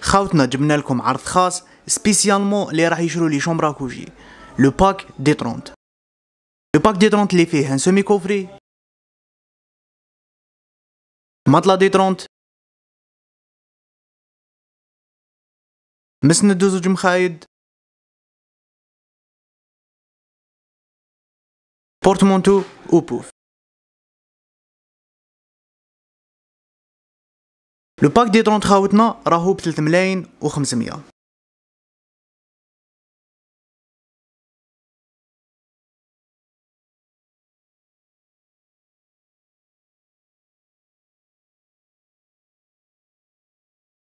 خاوتنا جبنا لكم عرض خاص سبيسيالمون اللي راح يشرو لي شومبرا كوجي لو باك دي 30 لو باك دي 30 اللي فيه ان سيمي كوفري مطلة دي 30 مسند زوج مخايد بورتمونتو بوف لو باك دي 30 خاوتنا راهو ب 3 ملاين و 500